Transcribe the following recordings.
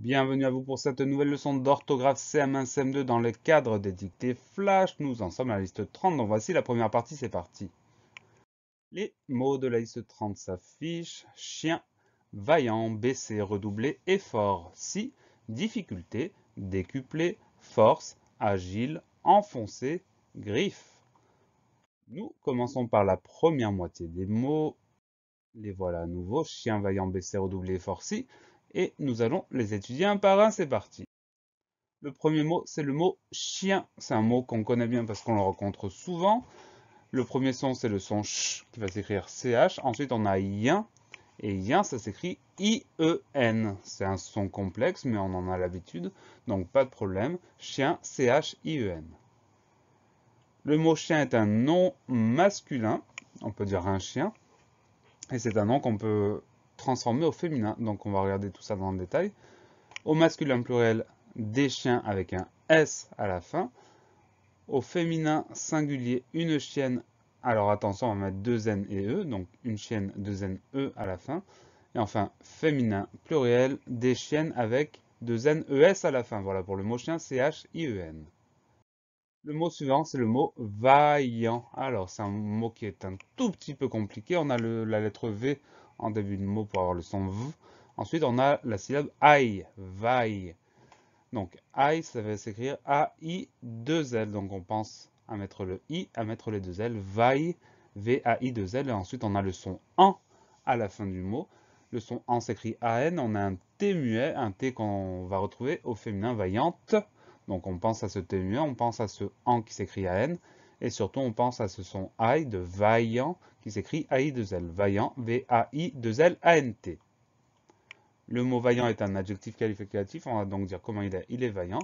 Bienvenue à vous pour cette nouvelle leçon d'orthographe CM1, CM2 dans le cadre des dictées flash. Nous en sommes à la liste 30, donc voici la première partie, c'est parti. Les mots de la liste 30 s'affichent. Chien, vaillant, baissé, redoublé, effort, si, difficulté, décuplé, force, agile, enfoncé, griffe. Nous commençons par la première moitié des mots. Les voilà à nouveau. Chien, vaillant, baissé, redoublé, effort, si et nous allons les étudier un par un, c'est parti. Le premier mot, c'est le mot chien. C'est un mot qu'on connaît bien parce qu'on le rencontre souvent. Le premier son, c'est le son ch qui va s'écrire ch. Ensuite, on a yin. Et yin, ça s'écrit i-e-n. C'est un son complexe, mais on en a l'habitude. Donc, pas de problème. Chien, ch i e n Le mot chien est un nom masculin. On peut dire un chien. Et c'est un nom qu'on peut transformé au féminin. Donc on va regarder tout ça dans le détail. Au masculin pluriel, des chiens avec un S à la fin. Au féminin singulier, une chienne. Alors attention, on va mettre deux N et E, donc une chienne, deux N, E à la fin. Et enfin, féminin pluriel, des chiennes avec deux N, e, s à la fin. Voilà pour le mot chien, C-H-I-E-N. Le mot suivant, c'est le mot vaillant. Alors, c'est un mot qui est un tout petit peu compliqué. On a la lettre V en début de mot pour avoir le son V. Ensuite, on a la syllabe AI, VAI, Donc, I ça va s'écrire A-I-2-L. Donc, on pense à mettre le I, à mettre les deux L, VAI, V-A-I-2-L. Et ensuite, on a le son AN à la fin du mot. Le son AN s'écrit A-N. On a un T muet, un T qu'on va retrouver au féminin vaillante. Donc, on pense à ce T muet, on pense à ce AN qui s'écrit AN. Et surtout, on pense à ce son I de vaillant qui s'écrit AI2L, vaillant, V-A-I-2-L-A-N-T. Le mot vaillant est un adjectif qualificatif, on va donc dire comment il est, il est vaillant.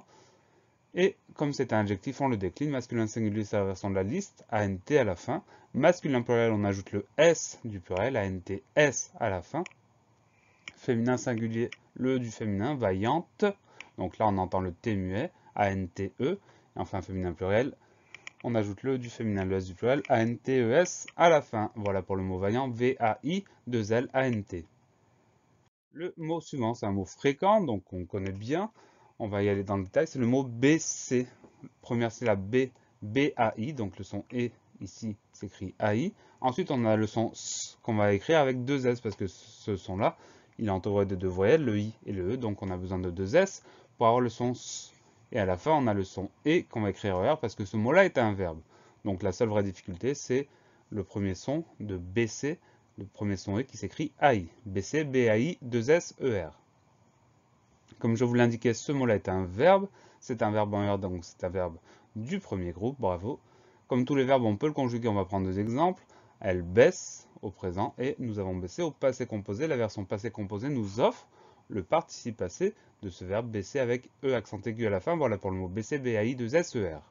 Et comme c'est un adjectif, on le décline. Masculin singulier, c'est la version de la liste, ANT à la fin. Masculin pluriel, on ajoute le S du pluriel, ANT S à la fin. Féminin singulier, le du féminin, vaillante. Donc là, on entend le T muet, ANTE. e enfin, féminin pluriel, on ajoute le du féminin, le S du pluriel, A-N-T-E-S à la fin. Voilà pour le mot vaillant, V-A-I-2-L-A-N-T. Le mot suivant, c'est un mot fréquent, donc on connaît bien. On va y aller dans le détail, c'est le mot C. Première syllabe B, B-A-I, donc le son E ici s'écrit AI. Ensuite, on a le son S qu'on va écrire avec deux S parce que ce son-là, il est entouré de deux voyelles, le I et le E, donc on a besoin de deux S pour avoir le son S. Et à la fin, on a le son E qu'on va écrire ER parce que ce mot-là est un verbe. Donc la seule vraie difficulté, c'est le premier son de BC, le premier son E qui s'écrit AI. BC, BAI, 2S, ER. Comme je vous l'indiquais, ce mot-là est un verbe. C'est un verbe en ER, donc c'est un verbe du premier groupe, bravo. Comme tous les verbes, on peut le conjuguer, on va prendre deux exemples. Elle baisse au présent et nous avons baissé au passé composé. La version passé composé nous offre le participe passé de ce verbe baisser avec E accent aigu à la fin. Voilà pour le mot baisser, B-A-I-2-S-E-R.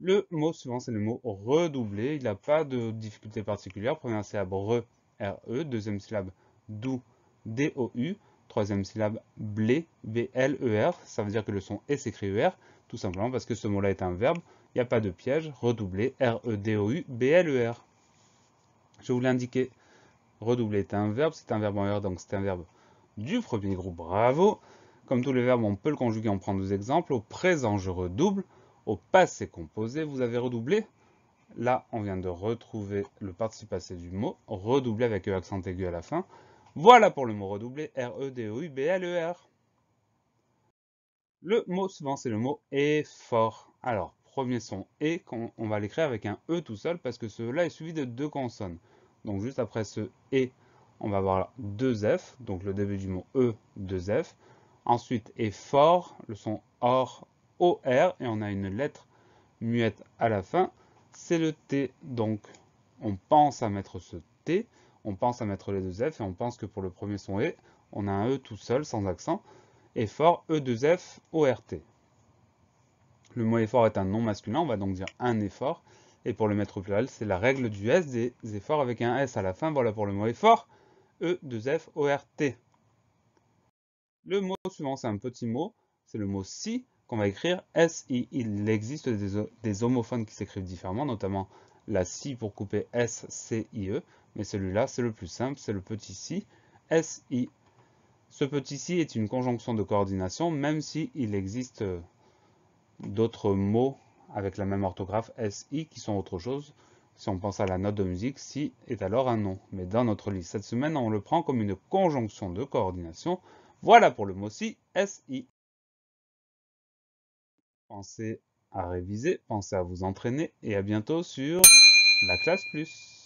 Le mot suivant, c'est le mot redoubler. Il n'a pas de difficulté particulière. Première syllabe re, R-E. Deuxième syllabe dou, D-O-U. Troisième syllabe blé, B-L-E-R. Ça veut dire que le son est s'écrit E-R, tout simplement parce que ce mot-là est un verbe. Il n'y a pas de piège. Redoubler, R-E-D-O-U, B-L-E-R. Je vous l'ai indiqué. Redoubler est un verbe. C'est un verbe en R, donc c'est un verbe du premier groupe bravo. Comme tous les verbes, on peut le conjuguer, on prend deux exemples. Au présent, je redouble. Au passé composé, vous avez redoublé. Là, on vient de retrouver le participe passé du mot, Redoubler avec e accent aigu à la fin. Voilà pour le mot redoublé, R-E-D-O-U-B-L-E-R. E e le mot suivant, c'est le mot effort. Alors, premier son E, on va l'écrire avec un E tout seul parce que celui-là est suivi de deux consonnes. Donc, juste après ce E, on va avoir 2F, donc le début du mot E, 2F. Ensuite effort, le son OR, OR, et on a une lettre muette à la fin, c'est le T. Donc on pense à mettre ce T, on pense à mettre les deux F, et on pense que pour le premier son E, on a un E tout seul, sans accent, et E2F, t Le mot effort est un nom masculin, on va donc dire un effort, et pour le mettre au pluriel, c'est la règle du S des efforts avec un S à la fin, voilà pour le mot effort e 2 f Le mot suivant, c'est un petit mot, c'est le mot si qu'on va écrire SI. Il existe des, homophones qui s'écrivent différemment, notamment la si pour couper S, C, I, E, mais celui-là, c'est le plus simple, c'est le petit si, S-I. Ce petit si est une conjonction de coordination, même si il existe euh, d'autres mots avec la même orthographe SI qui sont autre chose. Si on pense à la note de musique, si est alors un nom. Mais dans notre liste cette semaine, on le prend comme une conjonction de coordination. Voilà pour le mot si, SI. Pensez à réviser, pensez à vous entraîner et à bientôt sur la classe plus.